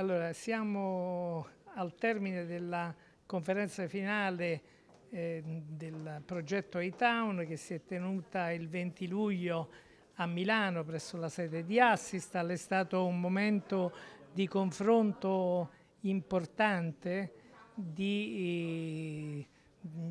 Allora, siamo al termine della conferenza finale eh, del progetto E-Town che si è tenuta il 20 luglio a Milano presso la sede di Assistal. È stato un momento di confronto importante di,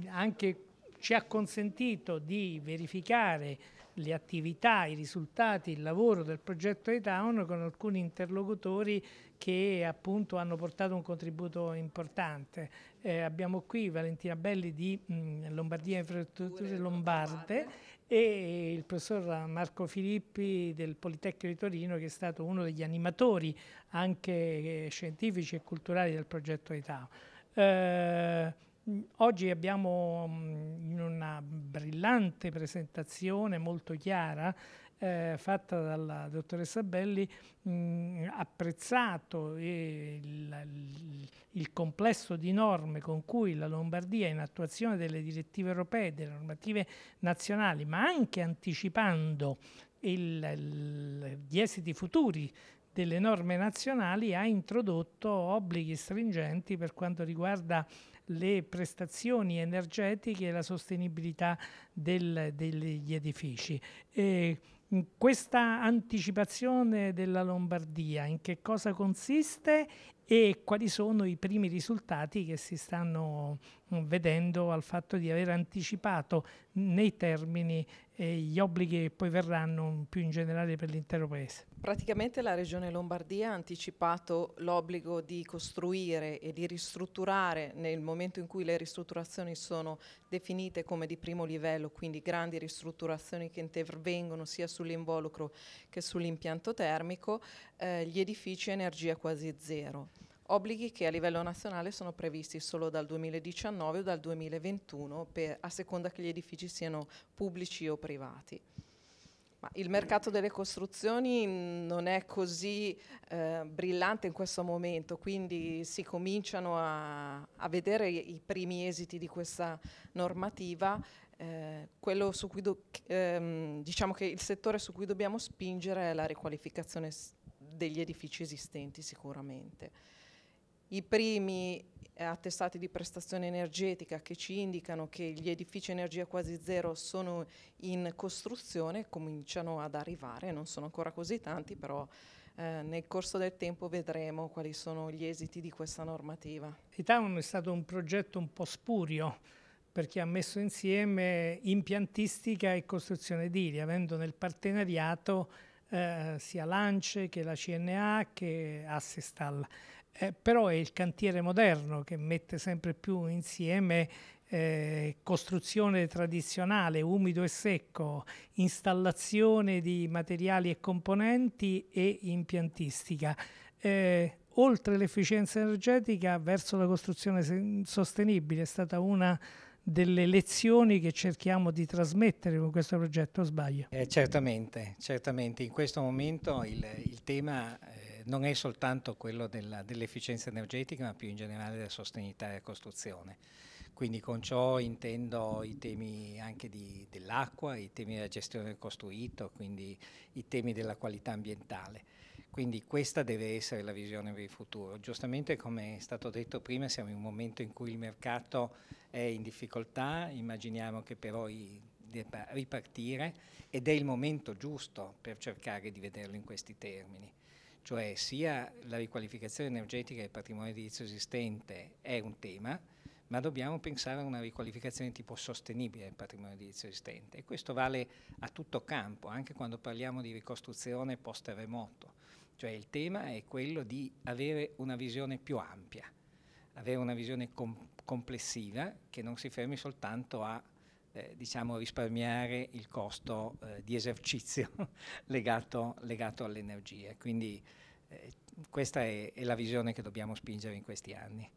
eh, anche ci ha consentito di verificare le attività, i risultati, il lavoro del progetto E-Town con alcuni interlocutori che appunto hanno portato un contributo importante. Eh, abbiamo qui Valentina Belli di mh, mm, Lombardia Infrastrutture Lombarde e il professor Marco Filippi del Politecnico di Torino che è stato uno degli animatori anche eh, scientifici e culturali del progetto E-Town. Eh, oggi abbiamo mm, brillante presentazione molto chiara eh, fatta dalla dottoressa Belli, mh, mm, apprezzato il, il, complesso di norme con cui la Lombardia, in attuazione delle direttive europee, delle normative nazionali, ma anche anticipando il, il, gli esiti futuri delle norme nazionali ha introdotto obblighi stringenti per quanto riguarda le prestazioni energetiche e la sostenibilità del, degli edifici. E questa anticipazione della Lombardia in che cosa consiste e quali sono i primi risultati che si stanno vedendo al fatto di aver anticipato nei termini eh, gli obblighi che poi verranno più in generale per l'intero Paese? Praticamente la Regione Lombardia ha anticipato l'obbligo di costruire e di ristrutturare nel momento in cui le ristrutturazioni sono definite come di primo livello, quindi grandi ristrutturazioni che intervengono sia sull'involucro che sull'impianto termico, eh, gli edifici a energia quasi zero obblighi che a livello nazionale sono previsti solo dal 2019 o dal 2021 per, a seconda che gli edifici siano pubblici o privati. Ma il mercato delle costruzioni non è così eh, brillante in questo momento, quindi si cominciano a, a vedere i primi esiti di questa normativa. Eh, quello su cui do, ehm, diciamo che il settore su cui dobbiamo spingere è la riqualificazione degli edifici esistenti sicuramente i primi eh, attestati di prestazione energetica che ci indicano che gli edifici energia quasi zero sono in costruzione, cominciano ad arrivare, non sono ancora così tanti, però eh, nel corso del tempo vedremo quali sono gli esiti di questa normativa. Itown è stato un progetto un po' spurio perché ha messo insieme impiantistica e costruzione edili, avendo nel partenariato eh, sia l'ANCE che la CNA che Assestal eh, però è il cantiere moderno che mette sempre più insieme eh, costruzione tradizionale, umido e secco, installazione di materiali e componenti e impiantistica. Eh, oltre l'efficienza energetica verso la costruzione sostenibile è stata una delle lezioni che cerchiamo di trasmettere con questo progetto, sbaglio? Eh, certamente, certamente. In questo momento il, il tema eh, non è soltanto quello dell'efficienza energetica, ma più in generale della sostenibilità della costruzione. Quindi con ciò intendo i temi anche dell'acqua, i temi della gestione del costruito, quindi i temi della qualità ambientale. Quindi questa deve essere la visione per il futuro. Giustamente, come è stato detto prima, siamo in un momento in cui il mercato è in difficoltà, immaginiamo che però debba ripartire ed è il momento giusto per cercare di vederlo in questi termini cioè sia la riqualificazione energetica del patrimonio edilizio esistente è un tema, ma dobbiamo pensare a una riqualificazione tipo sostenibile del patrimonio edilizio esistente e questo vale a tutto campo, anche quando parliamo di ricostruzione post terremoto, cioè il tema è quello di avere una visione più ampia, avere una visione com complessiva che non si fermi soltanto a eh, diciamo, risparmiare il costo eh, di esercizio legato, legato all'energia. Quindi eh, questa è, è la visione che dobbiamo spingere in questi anni.